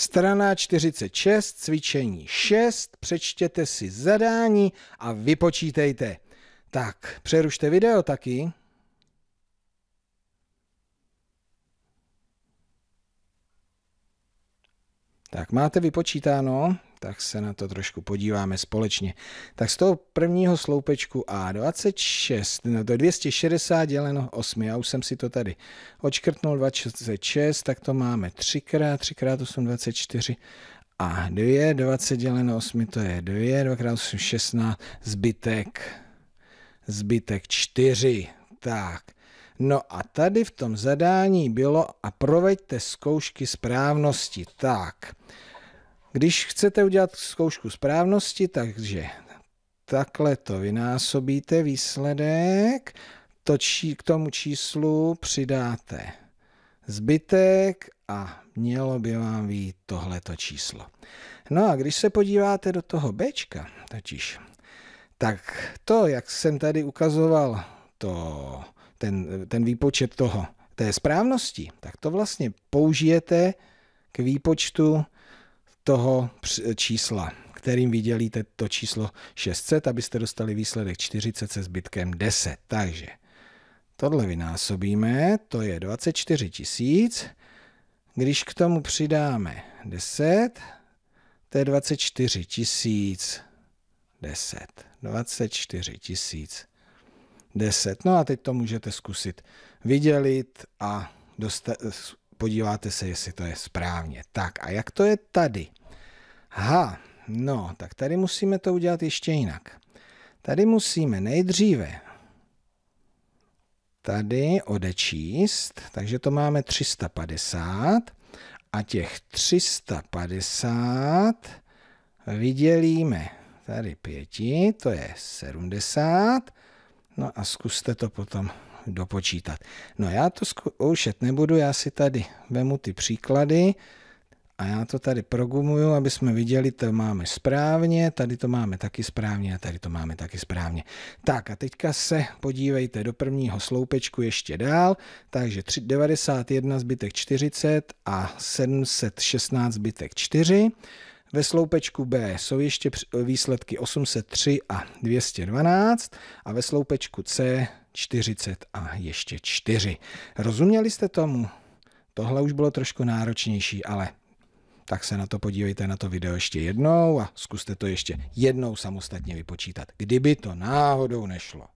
Strana 46, cvičení 6, přečtěte si zadání a vypočítejte. Tak, přerušte video taky. Tak máte vypočítáno, tak se na to trošku podíváme společně. Tak z toho prvního sloupečku A26, no to je 260 děleno 8, já už jsem si to tady odškrtnul, 26, tak to máme 3 krát 3 krát 8, 24 a 2, 20 děleno 8, to je 2, 2 x 8, 16, zbytek, zbytek 4, tak No a tady v tom zadání bylo a proveďte zkoušky správnosti. Tak, když chcete udělat zkoušku správnosti, takže takhle to vynásobíte výsledek, to či, k tomu číslu přidáte zbytek a mělo by vám být tohleto číslo. No a když se podíváte do toho Bčka, totiž, tak to, jak jsem tady ukazoval to ten, ten výpočet toho, té správnosti, tak to vlastně použijete k výpočtu toho čísla, kterým vydělíte to číslo 600, abyste dostali výsledek 40 se zbytkem 10. Takže tohle vynásobíme, to je 24 tisíc. Když k tomu přidáme 10, to je 24 tisíc 10. 24 tisíc 10. No a teď to můžete zkusit vydělit a dosta- podíváte se, jestli to je správně. Tak a jak to je tady? Ha, no, tak tady musíme to udělat ještě jinak. Tady musíme nejdříve tady odečíst, takže to máme 350 a těch 350 vydělíme tady pěti, to je 70 No a zkuste to potom dopočítat. No já to zkoušet nebudu, já si tady vemu ty příklady a já to tady progumuju, aby jsme viděli, to máme správně, tady to máme taky správně a tady to máme taky správně. Tak a teďka se podívejte do prvního sloupečku ještě dál, takže 91 zbytek 40 a 716 zbytek 4. Ve sloupečku B jsou ještě výsledky 803 a 212 a ve sloupečku C 40 a ještě 4. Rozuměli jste tomu? Tohle už bylo trošku náročnější, ale tak se na to podívejte na to video ještě jednou a zkuste to ještě jednou samostatně vypočítat, kdyby to náhodou nešlo.